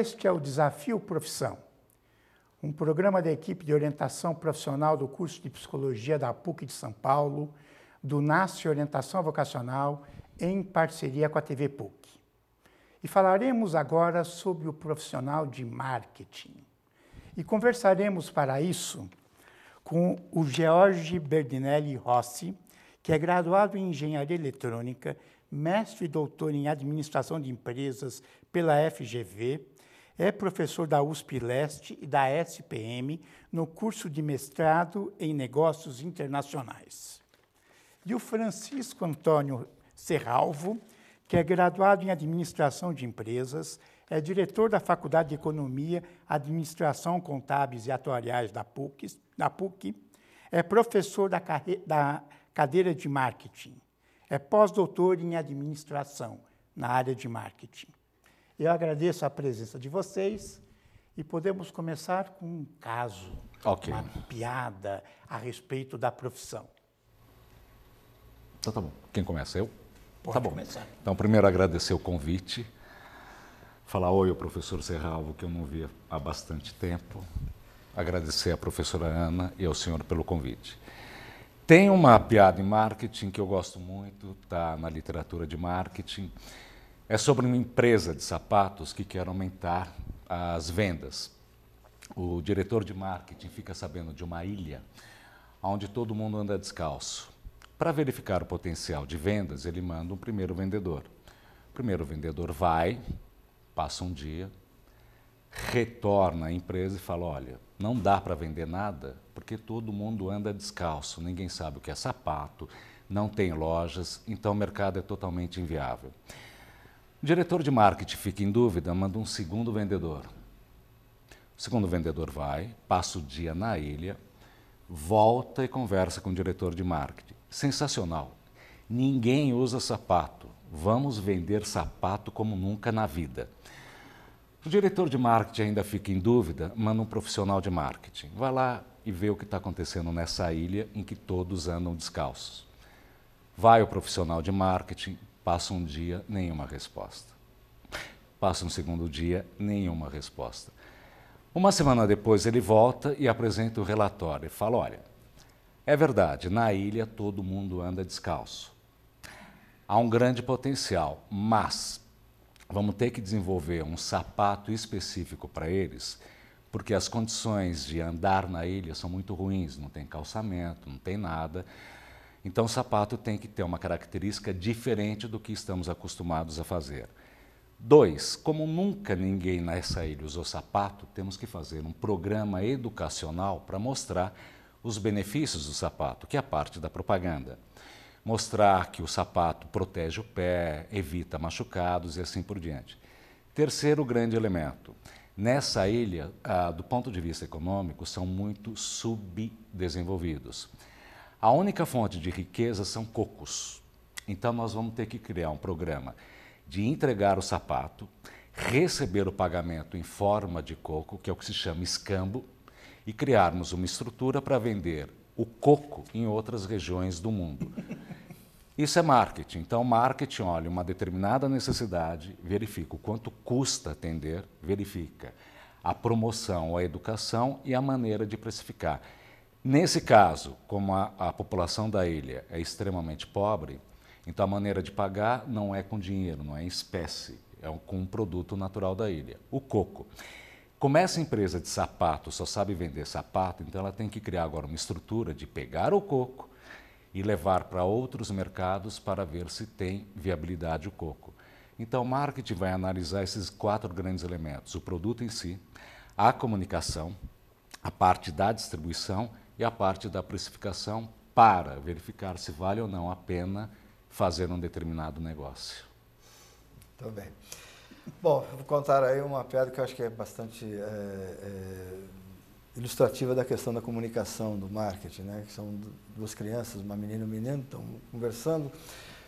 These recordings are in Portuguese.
Este é o Desafio Profissão, um programa da equipe de orientação profissional do curso de Psicologia da PUC de São Paulo, do NASCE Orientação Vocacional, em parceria com a TV PUC. E falaremos agora sobre o profissional de marketing. E conversaremos para isso com o George Berdinelli Rossi, que é graduado em Engenharia Eletrônica, mestre e doutor em Administração de Empresas pela FGV, é professor da USP Leste e da SPM no curso de mestrado em negócios internacionais. E o Francisco Antônio Serralvo, que é graduado em administração de empresas, é diretor da Faculdade de Economia, Administração Contábeis e Atuariais da PUC, da PUC é professor da, carre... da cadeira de marketing, é pós-doutor em administração na área de marketing. Eu agradeço a presença de vocês e podemos começar com um caso, okay. uma piada a respeito da profissão. Então tá bom. Quem começa? Eu? Pode tá bom. Começar. Então, primeiro agradecer o convite. Falar oi ao professor Serralvo, que eu não via há bastante tempo. Agradecer à professora Ana e ao senhor pelo convite. Tem uma piada em marketing que eu gosto muito, está na literatura de marketing, é sobre uma empresa de sapatos que quer aumentar as vendas. O diretor de marketing fica sabendo de uma ilha onde todo mundo anda descalço. Para verificar o potencial de vendas, ele manda um primeiro vendedor. O primeiro vendedor vai, passa um dia, retorna à empresa e fala: olha, não dá para vender nada porque todo mundo anda descalço, ninguém sabe o que é sapato, não tem lojas, então o mercado é totalmente inviável. O diretor de marketing fica em dúvida, manda um segundo vendedor. O segundo vendedor vai, passa o dia na ilha, volta e conversa com o diretor de marketing. Sensacional. Ninguém usa sapato. Vamos vender sapato como nunca na vida. O diretor de marketing ainda fica em dúvida, manda um profissional de marketing. Vai lá e vê o que está acontecendo nessa ilha em que todos andam descalços. Vai o profissional de marketing, Passa um dia, nenhuma resposta. Passa um segundo dia, nenhuma resposta. Uma semana depois ele volta e apresenta o relatório e fala: olha, é verdade, na ilha todo mundo anda descalço. Há um grande potencial, mas vamos ter que desenvolver um sapato específico para eles, porque as condições de andar na ilha são muito ruins, não tem calçamento, não tem nada. Então, o sapato tem que ter uma característica diferente do que estamos acostumados a fazer. Dois, como nunca ninguém nessa ilha usou sapato, temos que fazer um programa educacional para mostrar os benefícios do sapato, que é a parte da propaganda. Mostrar que o sapato protege o pé, evita machucados e assim por diante. Terceiro grande elemento: nessa ilha, ah, do ponto de vista econômico, são muito subdesenvolvidos. A única fonte de riqueza são cocos. Então nós vamos ter que criar um programa de entregar o sapato, receber o pagamento em forma de coco, que é o que se chama escambo, e criarmos uma estrutura para vender o coco em outras regiões do mundo. Isso é marketing. Então, marketing olha uma determinada necessidade, verifica o quanto custa atender, verifica a promoção, a educação e a maneira de precificar. Nesse caso, como a, a, população da ilha é extremamente pobre, então a maneira de pagar não é com dinheiro, não é em espécie, é um, com um produto natural da ilha, o coco. Como essa empresa de sapato só sabe vender sapato, então ela tem que criar agora uma estrutura de pegar o coco e levar para outros mercados para ver se tem viabilidade o coco. Então, o marketing vai analisar esses quatro grandes elementos: o produto em si, a comunicação, a parte da distribuição e a parte da precificação para verificar se vale ou não a pena fazer um determinado negócio. Tá bem. Bom, vou contar aí uma piada que eu acho que é bastante é, é, ilustrativa da questão da comunicação, do marketing, né? Que são duas crianças, uma menina e um menino, estão conversando,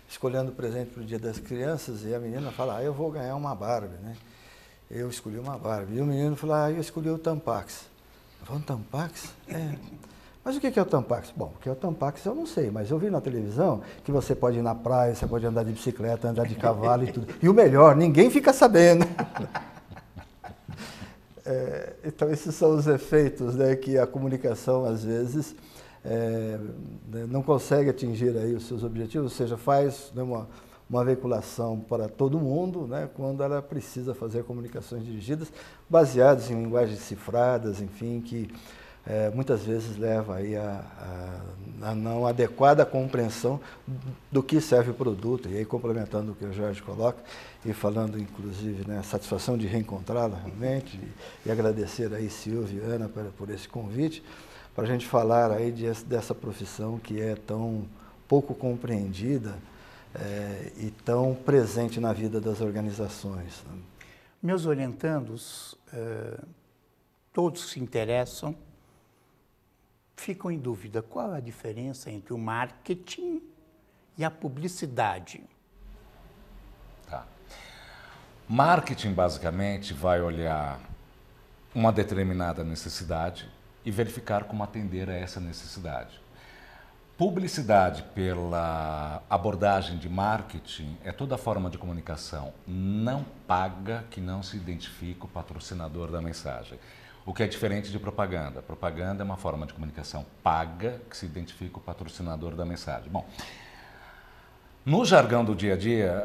escolhendo o presente para o dia das crianças, e a menina fala, ah, eu vou ganhar uma Barbie, né? Eu escolhi uma Barbie. E o menino fala, ah, eu escolhi o Tampax. vamos Tampax? É. Mas o que é o Tampax? Bom, o que é o Tampax eu não sei, mas eu vi na televisão que você pode ir na praia, você pode andar de bicicleta, andar de cavalo e tudo. E o melhor, ninguém fica sabendo. É, então, esses são os efeitos né, que a comunicação, às vezes, é, né, não consegue atingir aí os seus objetivos, ou seja, faz né, uma, uma veiculação para todo mundo, né, quando ela precisa fazer comunicações dirigidas, baseadas em linguagens cifradas, enfim, que é, muitas vezes leva aí a, a, a, não adequada compreensão do que serve o produto. E aí, complementando o que o Jorge coloca, e falando, inclusive, né, satisfação de reencontrá-la realmente, e, e, agradecer aí Silvio e Ana por, por esse convite, para a gente falar aí de, dessa profissão que é tão pouco compreendida é, e tão presente na vida das organizações. Né? Meus orientandos, eh, todos se interessam, ficam em dúvida qual é a diferença entre o marketing e a publicidade. Tá. Marketing, basicamente, vai olhar uma determinada necessidade e verificar como atender a essa necessidade. Publicidade, pela abordagem de marketing, é toda forma de comunicação não paga que não se identifica o patrocinador da mensagem. O que é diferente de propaganda. Propaganda é uma forma de comunicação paga que se identifica o patrocinador da mensagem. Bom, no jargão do dia a dia,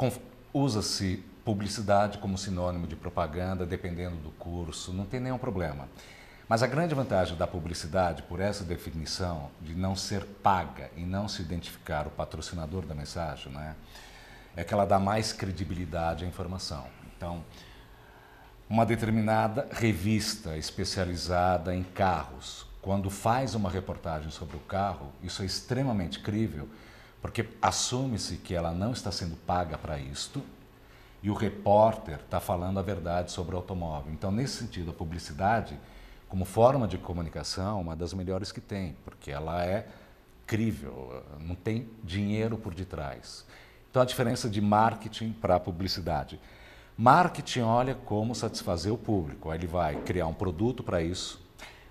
uh, usa-se publicidade como sinônimo de propaganda, dependendo do curso, não tem nenhum problema. Mas a grande vantagem da publicidade, por essa definição de não ser paga e não se identificar o patrocinador da mensagem, né, é que ela dá mais credibilidade à informação. Então, uma determinada revista especializada em carros, quando faz uma reportagem sobre o carro, isso é extremamente crível, porque assume-se que ela não está sendo paga para isto e o repórter está falando a verdade sobre o automóvel. Então, nesse sentido, a publicidade, como forma de comunicação, é uma das melhores que tem, porque ela é crível, não tem dinheiro por detrás. Então, a diferença de marketing para publicidade. Marketing olha como satisfazer o público. Aí ele vai criar um produto para isso,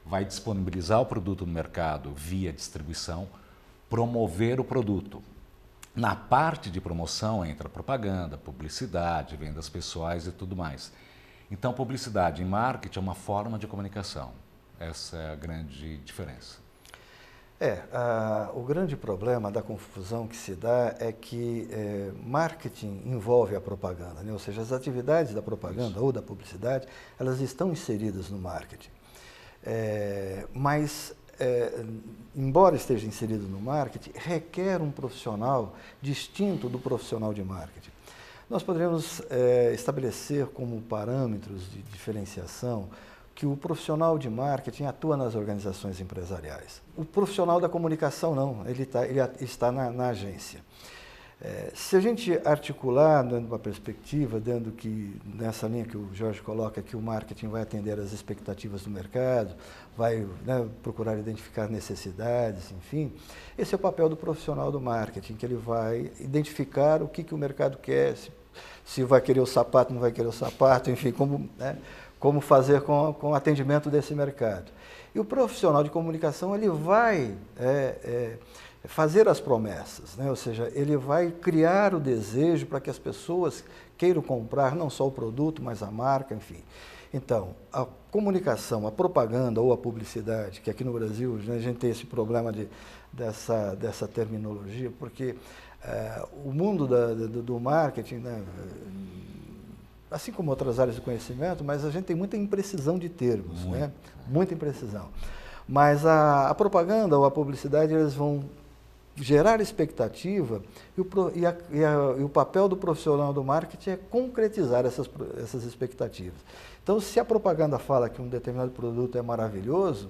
vai disponibilizar o produto no mercado via distribuição, promover o produto. Na parte de promoção entra propaganda, publicidade, vendas pessoais e tudo mais. Então, publicidade em marketing é uma forma de comunicação. Essa é a grande diferença. É, a, o grande problema da confusão que se dá é que é, marketing envolve a propaganda, né? ou seja, as atividades da propaganda Isso. ou da publicidade, elas estão inseridas no marketing. É, mas, é, embora esteja inserido no marketing, requer um profissional distinto do profissional de marketing. Nós poderíamos é, estabelecer como parâmetros de diferenciação que o profissional de marketing atua nas organizações empresariais. O profissional da comunicação não, ele, tá, ele está na, na agência. É, se a gente articular, dando uma perspectiva, dando que nessa linha que o Jorge coloca, que o marketing vai atender às expectativas do mercado, vai né, procurar identificar necessidades, enfim, esse é o papel do profissional do marketing, que ele vai identificar o que, que o mercado quer, se, se vai querer o sapato, não vai querer o sapato, enfim, como. Né, como fazer com, com atendimento desse mercado. E o profissional de comunicação ele vai é, é, fazer as promessas, né? ou seja, ele vai criar o desejo para que as pessoas queiram comprar não só o produto, mas a marca, enfim. Então, a comunicação, a propaganda ou a publicidade, que aqui no Brasil né, a gente tem esse problema de, dessa, dessa terminologia, porque é, o mundo da, do, do, marketing, né, assim como outras áreas de conhecimento, mas a gente tem muita imprecisão de termos, né? Muito. né? Muita imprecisão. Mas a, a, propaganda ou a publicidade, eles vão gerar expectativa e o, e, a, e, a, e o, papel do profissional do marketing é concretizar essas, essas expectativas. Então, se a propaganda fala que um determinado produto é maravilhoso,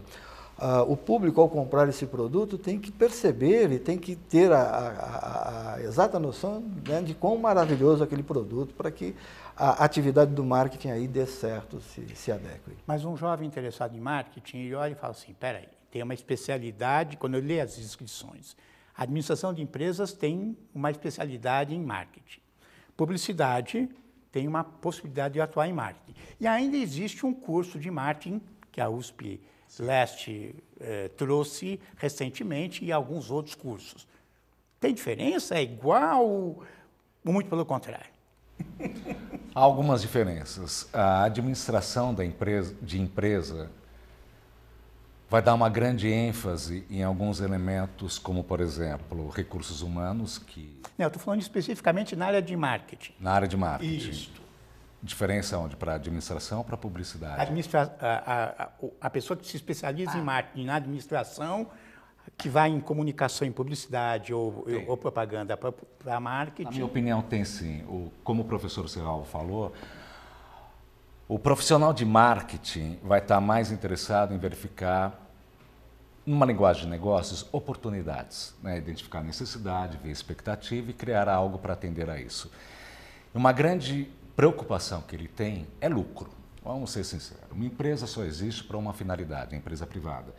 ah, o público, ao comprar esse produto, tem que perceber e tem que ter a, a, a exata noção né, de quão maravilhoso aquele produto para que a atividade do marketing aí dê certo, se, se adeque. Mas um jovem interessado em marketing, ele olha e fala assim, peraí, tem uma especialidade, quando eu leio as inscrições, a administração de empresas tem uma especialidade em marketing. Publicidade tem uma possibilidade de atuar em marketing. E ainda existe um curso de marketing que é a USP Leste eh, trouxe recentemente e alguns outros cursos. Tem diferença? É igual? Muito pelo contrário. Há algumas diferenças. A administração da empresa, de empresa vai dar uma grande ênfase em alguns elementos, como, por exemplo, recursos humanos que... Não, eu estou falando especificamente na área de marketing. Na área de marketing. Isso diferença onde? Para administração ou para publicidade? Administra a, a, a, pessoa que se especializa ah. em tá. marketing, na administração, que vai em comunicação, em publicidade ou, ou propaganda para marketing. Na minha opinião, tem sim. O, como o professor Serralvo falou, o profissional de marketing vai estar tá mais interessado em verificar numa linguagem de negócios, oportunidades, né? identificar necessidade, ver expectativa e criar algo para atender a isso. Uma grande preocupação que ele tem é lucro. Vamos ser sinceros. Uma empresa só existe para uma finalidade, uma empresa privada.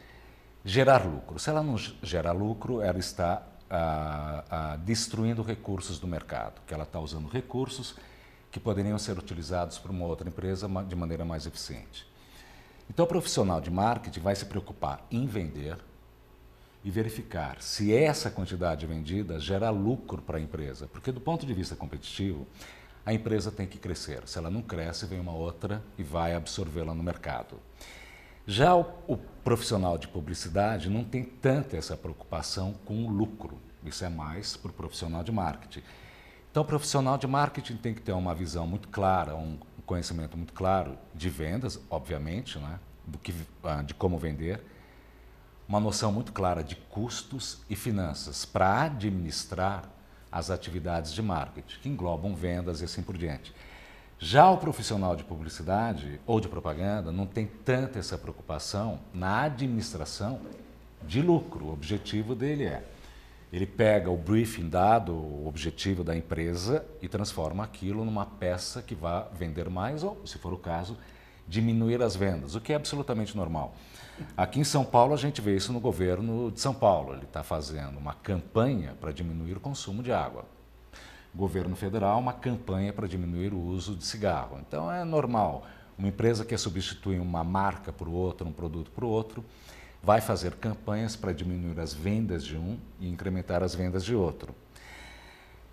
Gerar lucro. Se ela não gera lucro, ela está ah, ah, destruindo recursos do mercado, que ela está usando recursos que poderiam ser utilizados por uma outra empresa de maneira mais eficiente. Então, o profissional de marketing vai se preocupar em vender e verificar se essa quantidade vendida gera lucro para a empresa, porque do ponto de vista competitivo, a empresa tem que crescer. Se ela não cresce, vem uma outra e vai absorvê-la no mercado. Já o, o, profissional de publicidade não tem tanta essa preocupação com o lucro. Isso é mais para o profissional de marketing. Então, o profissional de marketing tem que ter uma visão muito clara, um conhecimento muito claro de vendas, obviamente, né? Do que, ah, de como vender, uma noção muito clara de custos e finanças para administrar as atividades de marketing, que englobam vendas e assim por diante. Já o profissional de publicidade ou de propaganda não tem tanta essa preocupação na administração de lucro. O objetivo dele é ele pega o briefing dado, o objetivo da empresa e transforma aquilo numa peça que vá vender mais ou, se for o caso, diminuir as vendas, o que é absolutamente normal. Aqui em São Paulo, a gente vê isso no governo de São Paulo. Ele está fazendo uma campanha para diminuir o consumo de água. Governo federal, uma campanha para diminuir o uso de cigarro. Então, é normal. Uma empresa que substitui uma marca por outra, um produto por outro, vai fazer campanhas para diminuir as vendas de um e incrementar as vendas de outro.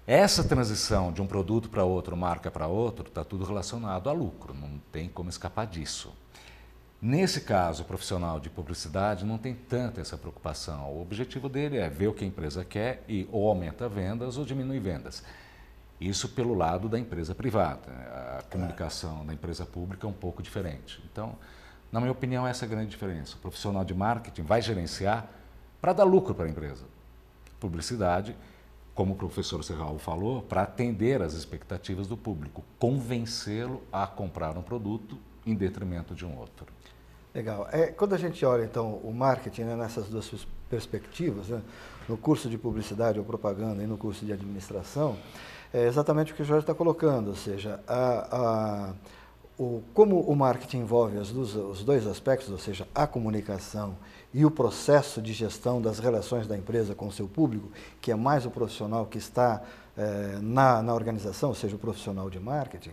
Essa transição de um produto para outro, marca para outro, está tudo relacionado a lucro, não tem como escapar disso. Nesse caso, o profissional de publicidade não tem tanta essa preocupação. O objetivo dele é ver o que a empresa quer e ou aumenta vendas ou diminui vendas. Isso pelo lado da empresa privada. A comunicação da empresa pública é um pouco diferente. Então, na minha opinião, essa é a grande diferença. O profissional de marketing vai gerenciar para dar lucro para a empresa. Publicidade como o professor Serral falou, para atender às expectativas do público, convencê-lo a comprar um produto em detrimento de um outro. Legal. É, quando a gente olha, então, o marketing né, nessas duas perspectivas, né, no curso de publicidade ou propaganda e no curso de administração, é exatamente o que o Jorge está colocando, ou seja, a, a, o, como o marketing envolve os dois, os dois aspectos, ou seja, a comunicação e e o processo de gestão das relações da empresa com o seu público, que é mais o profissional que está eh, na, na organização, ou seja, o profissional de marketing.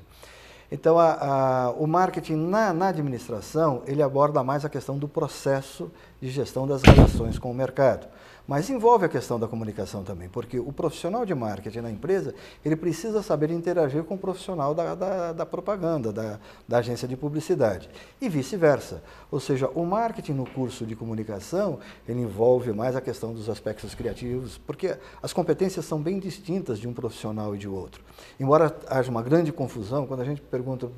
Então, a, a, o marketing na, na, administração, ele aborda mais a questão do processo de gestão das relações com o mercado. Mas envolve a questão da comunicação também, porque o profissional de marketing na empresa, ele precisa saber interagir com o profissional da, da, da propaganda, da, da agência de publicidade, e vice-versa. Ou seja, o marketing no curso de comunicação, ele envolve mais a questão dos aspectos criativos, porque as competências são bem distintas de um profissional e de outro. Embora haja uma grande confusão, quando a gente pergunta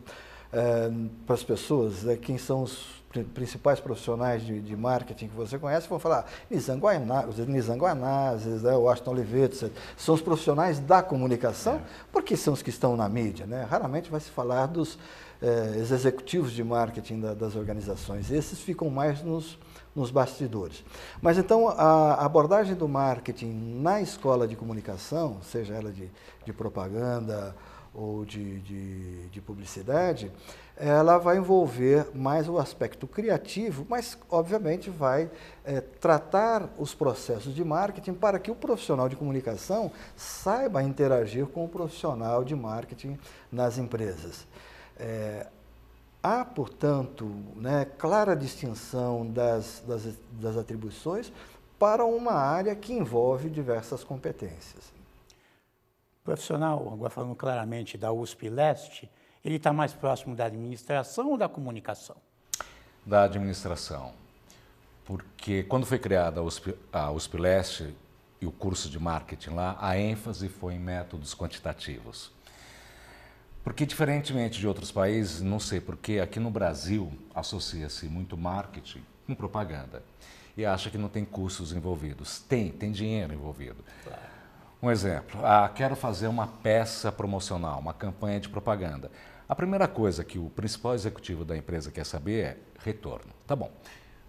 é, para as pessoas é, quem são os principais profissionais de, de, marketing que você conhece vão falar ah, Nizam Guanazes, né, Washington Oliveto, são os profissionais da comunicação, é. porque são os que estão na mídia. Né? Raramente vai se falar dos eh, executivos de marketing da, das organizações. Esses ficam mais nos, nos bastidores. Mas então a abordagem do marketing na escola de comunicação, seja ela de, de propaganda, ou de, de, de, publicidade, ela vai envolver mais o aspecto criativo, mas, obviamente, vai é, tratar os processos de marketing para que o profissional de comunicação saiba interagir com o profissional de marketing nas empresas. É, há, portanto, né, clara distinção das, das, das atribuições para uma área que envolve diversas competências profissional, agora falando claramente da USP Leste, ele está mais próximo da administração ou da comunicação? Da administração. Porque quando foi criada a USP, a USP Leste e o curso de marketing lá, a ênfase foi em métodos quantitativos. Porque, diferentemente de outros países, não sei porquê, aqui no Brasil associa-se muito marketing com propaganda. E acha que não tem custos envolvidos. Tem, tem dinheiro envolvido. Claro. Um exemplo, ah, quero fazer uma peça promocional, uma campanha de propaganda. A primeira coisa que o principal executivo da empresa quer saber é retorno. Tá bom,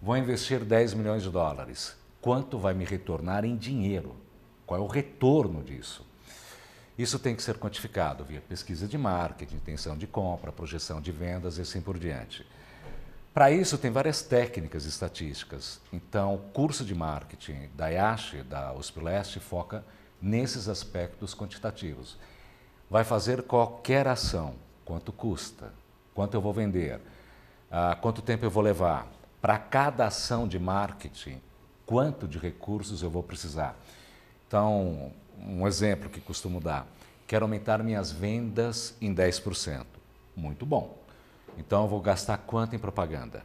vou investir 10 milhões de dólares. Quanto vai me retornar em dinheiro? Qual é o retorno disso? Isso tem que ser quantificado via pesquisa de marketing, intenção de compra, projeção de vendas e assim por diante. Para isso, tem várias técnicas estatísticas. Então, o curso de marketing da IASH, da USP Leste, foca nesses aspectos quantitativos. Vai fazer qualquer ação, quanto custa, quanto eu vou vender, ah, quanto tempo eu vou levar, para cada ação de marketing, quanto de recursos eu vou precisar. Então, um exemplo que costumo dar: quero aumentar minhas vendas em 10%. Muito bom. Então, eu vou gastar quanto em propaganda?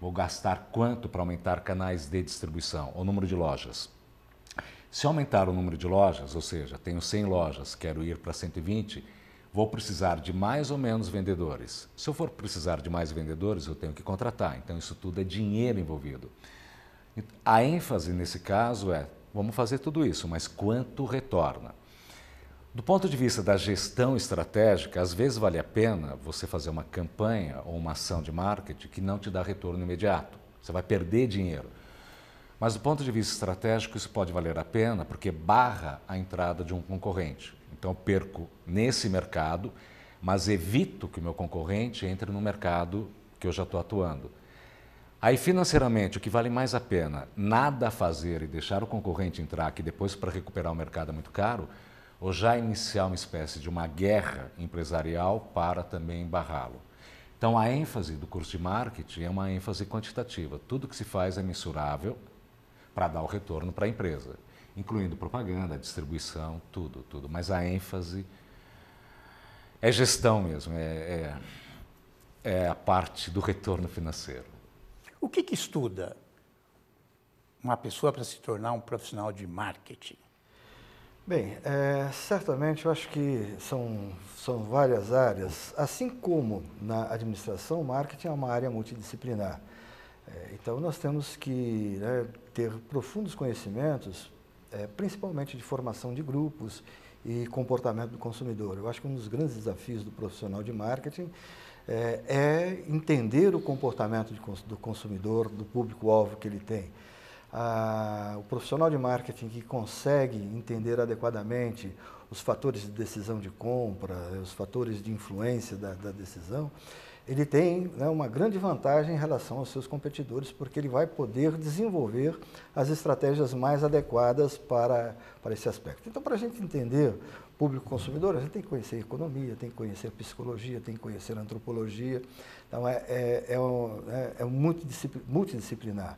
Vou gastar quanto para aumentar canais de distribuição ou número de lojas? Se aumentar o número de lojas, ou seja, tenho 100 lojas, quero ir para 120, vou precisar de mais ou menos vendedores. Se eu for precisar de mais vendedores, eu tenho que contratar. Então, isso tudo é dinheiro envolvido. A ênfase nesse caso é: vamos fazer tudo isso, mas quanto retorna? Do ponto de vista da gestão estratégica, às vezes vale a pena você fazer uma campanha ou uma ação de marketing que não te dá retorno imediato. Você vai perder dinheiro. Mas do ponto de vista estratégico, isso pode valer a pena porque barra a entrada de um concorrente. Então, perco nesse mercado, mas evito que o meu concorrente entre no mercado que eu já estou atuando. Aí, financeiramente, o que vale mais a pena, nada fazer e deixar o concorrente entrar, que depois para recuperar o mercado é muito caro, ou já iniciar uma espécie de uma guerra empresarial para também barrá-lo. Então, a ênfase do curso de marketing é uma ênfase quantitativa. Tudo que se faz é mensurável, para dar o retorno para a empresa, incluindo propaganda, distribuição, tudo, tudo. Mas a ênfase é gestão mesmo, é, é, é a parte do retorno financeiro. O que, que estuda uma pessoa para se tornar um profissional de marketing? Bem, é, certamente eu acho que são, são várias áreas. Assim como na administração, o marketing é uma área multidisciplinar. É, então nós temos que né, ter profundos conhecimentos, é, principalmente de formação de grupos e comportamento do consumidor. Eu acho que um dos grandes desafios do profissional de marketing é, é entender o comportamento de, do consumidor, do público-alvo que ele tem. Ah, o profissional de marketing que consegue entender adequadamente os fatores de decisão de compra, os fatores de influência da, da decisão, ele tem né, uma grande vantagem em relação aos seus competidores, porque ele vai poder desenvolver as estratégias mais adequadas para, para esse aspecto. Então, para a gente entender público consumidor, a gente tem que conhecer economia, tem que conhecer psicologia, tem que conhecer antropologia. Então, é, é, é, um, é, é multidisciplinar.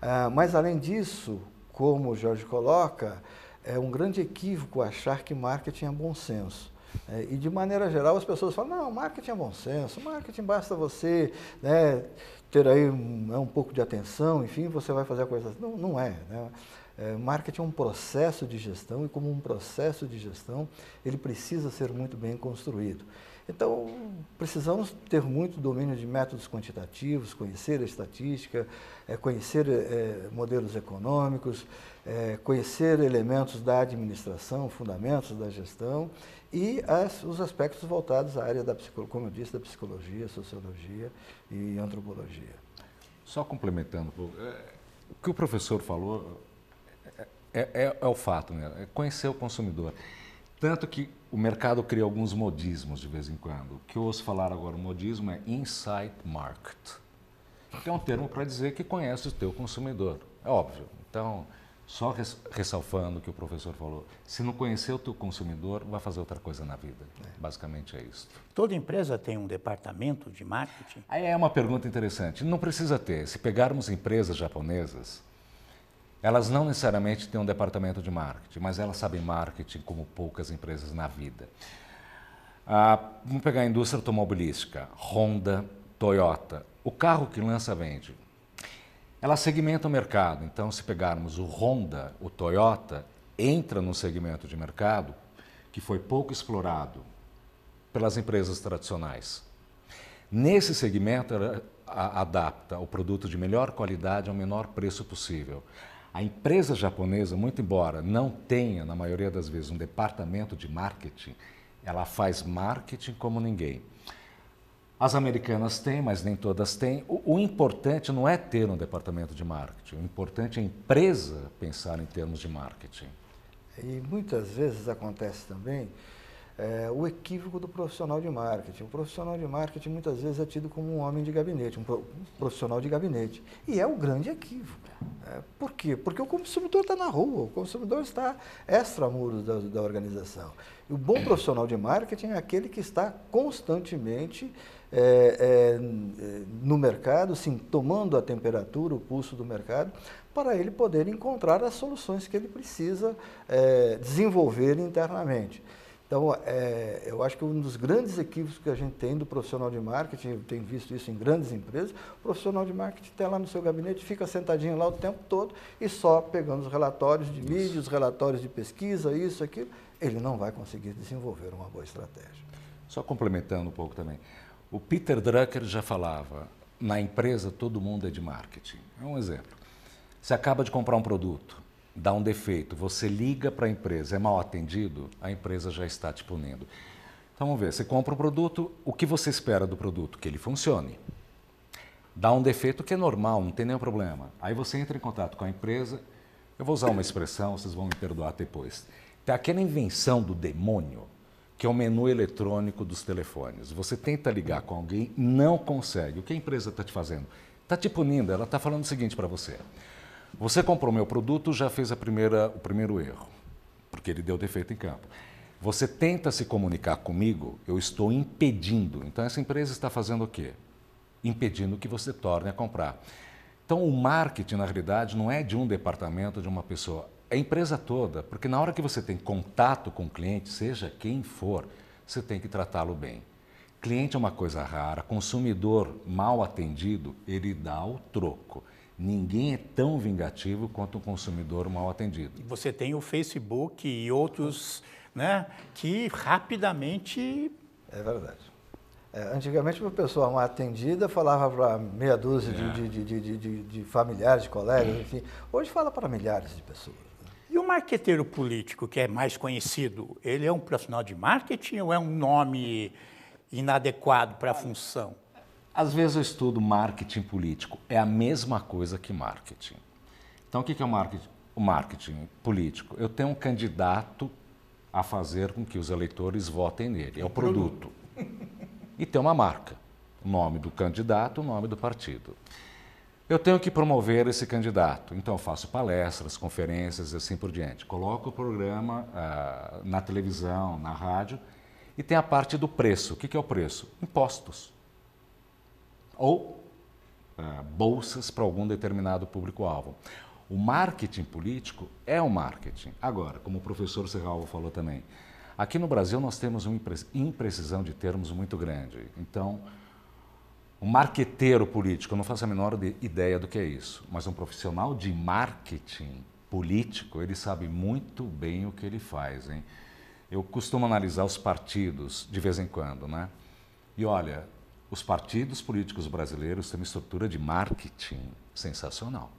Ah, mas, além disso, como o Jorge coloca, é um grande equívoco achar que marketing é bom senso. É, e de maneira geral as pessoas falam, não, marketing é bom senso, marketing basta você né, ter aí um, é um pouco de atenção, enfim, você vai fazer a coisa. Não, não é. Né? É, marketing é um processo de gestão e como um processo de gestão, ele precisa ser muito bem construído. Então, precisamos ter muito domínio de métodos quantitativos, conhecer a estatística, é, conhecer é, modelos econômicos, conhecer elementos da administração, fundamentos da gestão e as, os aspectos voltados à área da psicologia, como eu disse, da psicologia, sociologia e antropologia. Só complementando, o que o professor falou é, é, é o fato, né? É conhecer o consumidor. Tanto que o mercado cria alguns modismos de vez em quando. O que eu ouço falar agora, o modismo é insight market, que é um termo para dizer que conhece o teu consumidor. É óbvio. Então, só ressalvando o que o professor falou, se não conhecer o teu consumidor, vai fazer outra coisa na vida. É. Basicamente é isso. Toda empresa tem um departamento de marketing? Aí é uma pergunta interessante. Não precisa ter. Se pegarmos empresas japonesas, elas não necessariamente têm um departamento de marketing, mas elas sabem marketing como poucas empresas na vida. Ah, vamos pegar a indústria automobilística, Honda, Toyota. O carro que lança vende. Ela segmenta o mercado. Então, se pegarmos o Honda, o Toyota, entra num segmento de mercado que foi pouco explorado pelas empresas tradicionais. Nesse segmento, ela adapta o produto de melhor qualidade ao menor preço possível. A empresa japonesa, muito embora não tenha, na maioria das vezes, um departamento de marketing, ela faz marketing como ninguém. As americanas têm, mas nem todas têm. O, o importante não é ter um departamento de marketing, o importante é a empresa pensar em termos de marketing. E muitas vezes acontece também é, o equívoco do profissional de marketing. O profissional de marketing muitas vezes é tido como um homem de gabinete, um profissional de gabinete. E é o grande equívoco. É, por quê? Porque o consumidor está na rua, o consumidor está extramuros da, da organização. E o bom profissional de marketing é aquele que está constantemente é, é, no mercado, sim, tomando a temperatura, o pulso do mercado, para ele poder encontrar as soluções que ele precisa é, desenvolver internamente. Então, é, eu acho que um dos grandes equívocos que a gente tem do profissional de marketing, eu tenho visto isso em grandes empresas, o profissional de marketing está lá no seu gabinete, fica sentadinho lá o tempo todo e só pegando os relatórios de mídia, os relatórios de pesquisa, isso, aquilo, ele não vai conseguir desenvolver uma boa estratégia. Só complementando um pouco também, o Peter Drucker já falava, na empresa todo mundo é de marketing. É um exemplo. Você acaba de comprar um produto, dá um defeito, você liga para a empresa, é mal atendido, a empresa já está te punindo. Então vamos ver, você compra o um produto, o que você espera do produto? Que ele funcione. Dá um defeito que é normal, não tem nenhum problema. Aí você entra em contato com a empresa, eu vou usar uma expressão, vocês vão me perdoar depois. Tem aquela invenção do demônio, que é o menu eletrônico dos telefones. Você tenta ligar com alguém, não consegue. O que a empresa está te fazendo? Está te punindo, ela está falando o seguinte para você. Você comprou meu produto, já fez a primeira, o primeiro erro, porque ele deu defeito em campo. Você tenta se comunicar comigo, eu estou impedindo. Então, essa empresa está fazendo o quê? Impedindo que você torne a comprar. Então, o marketing, na realidade, não é de um departamento, de uma pessoa. É a empresa toda, porque na hora que você tem contato com o cliente, seja quem for, você tem que tratá-lo bem. Cliente é uma coisa rara, consumidor mal atendido, ele dá o troco ninguém é tão vingativo quanto um consumidor mal atendido. Você tem o Facebook e outros né, que rapidamente. É verdade. É, antigamente, para pessoa mal atendida, falava para meia dúzia é. de, de, de, de, familiares, de colegas, enfim. Hoje fala para milhares de pessoas. Né? E o marqueteiro político, que é mais conhecido, ele é um profissional de marketing ou é um nome inadequado para a função? Às vezes eu estudo marketing político, é a mesma coisa que marketing. Então o que é o marketing? O marketing político. Eu tenho um candidato a fazer com que os eleitores votem nele. É o produto. E tem uma marca. O nome do candidato, o nome do partido. Eu tenho que promover esse candidato. Então, eu faço palestras, conferências e assim por diante. Coloco o programa uh, na televisão, na rádio. E tem a parte do preço. O que, que é o preço? Impostos ou é, bolsas para algum determinado público-alvo. O marketing político é o marketing. Agora, como o professor Serralvo falou também, aqui no Brasil nós temos uma imprecisão de termos muito grande. Então, um marqueteiro político, eu não faço a menor ideia do que é isso, mas um profissional de marketing político, ele sabe muito bem o que ele faz. Hein? Eu costumo analisar os partidos de vez em quando, né? E olha, os partidos políticos brasileiros têm uma estrutura de marketing sensacional.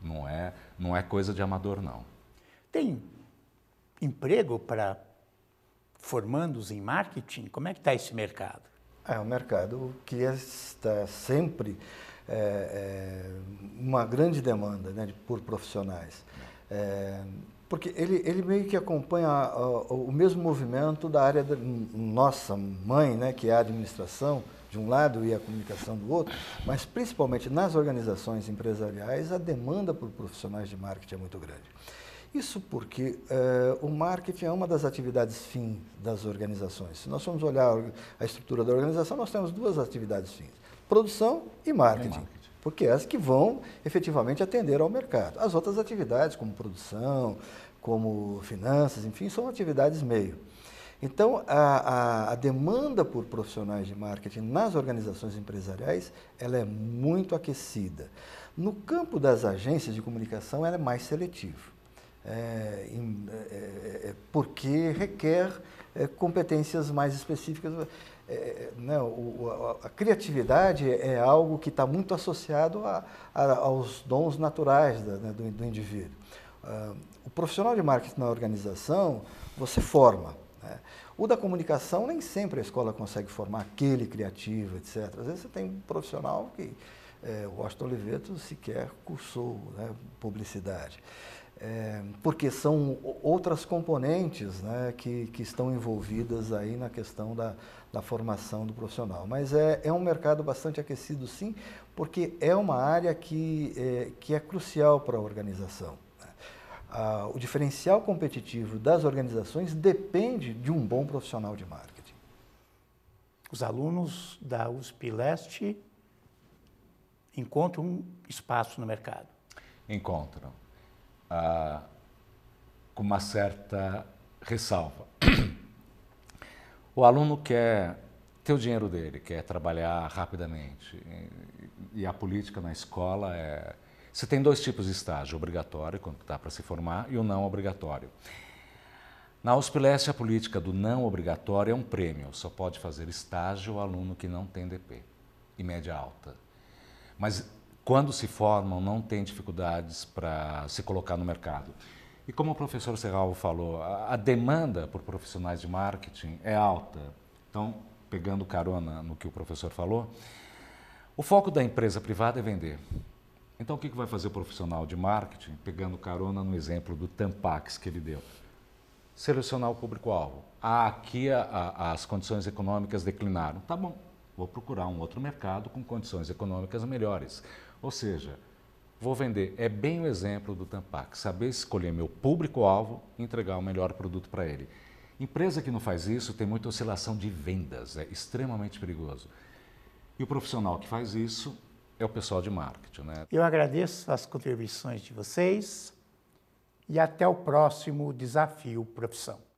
Não é, não é coisa de amador, não. Tem emprego para formandos em marketing? Como é que está esse mercado? É um mercado que está sempre é, é uma grande demanda né, por profissionais. É, porque ele, ele meio que acompanha o, o mesmo movimento da área da nossa mãe, né, que é a administração, de um lado e a comunicação do outro, mas principalmente nas organizações empresariais, a demanda por profissionais de marketing é muito grande. Isso porque eh, o marketing é uma das atividades fim das organizações. Se nós formos olhar a estrutura da organização, nós temos duas atividades fins: produção e marketing. E marketing. Porque é as que vão efetivamente atender ao mercado. As outras atividades, como produção, como finanças, enfim, são atividades meio. Então, a, a, a, demanda por profissionais de marketing nas organizações empresariais, ela é muito aquecida. No campo das agências de comunicação, ela é mais seletiva, é, é, é, é, porque requer é, competências mais específicas. É, né, o, a, a, criatividade é algo que está muito associado a, aos dons naturais da, né, do, do, indivíduo. Ah, o profissional de marketing na organização, você forma, né? O da comunicação, nem sempre a escola consegue formar aquele criativo, etc. Às vezes você tem um profissional que. É, o Washington Oliveto sequer cursou né, publicidade. É, porque são outras componentes né, que, que estão envolvidas aí na questão da, da formação do profissional. Mas é, é um mercado bastante aquecido, sim, porque é uma área que é, que é crucial para a organização ah, o diferencial competitivo das organizações depende de um bom profissional de marketing. Os alunos da USP Leste encontram um espaço no mercado? Encontram. Ah, com uma certa ressalva. O aluno quer ter o dinheiro dele, quer trabalhar rapidamente. E a política na escola é você tem dois tipos de estágio, obrigatório, quando está para se formar, e o não obrigatório. Na USP-Leste, a política do não obrigatório é um prêmio, só pode fazer estágio o aluno que não tem DP e média alta. Mas quando se formam, não tem dificuldades para se colocar no mercado. E como o professor Serralvo falou, a, demanda por profissionais de marketing é alta. Então, pegando carona no que o professor falou, o foco da empresa privada é vender. Então, o que vai fazer o profissional de marketing, pegando carona no exemplo do Tampax que ele deu? Selecionar o público-alvo. Ah, aqui a, a, as condições econômicas declinaram. Tá bom, vou procurar um outro mercado com condições econômicas melhores. Ou seja, vou vender. É bem o exemplo do Tampax. Saber escolher meu público-alvo e entregar o melhor produto para ele. Empresa que não faz isso tem muita oscilação de vendas, é extremamente perigoso. E o profissional que faz isso é o pessoal de marketing. Né? Eu agradeço as contribuições de vocês e até o próximo desafio profissão.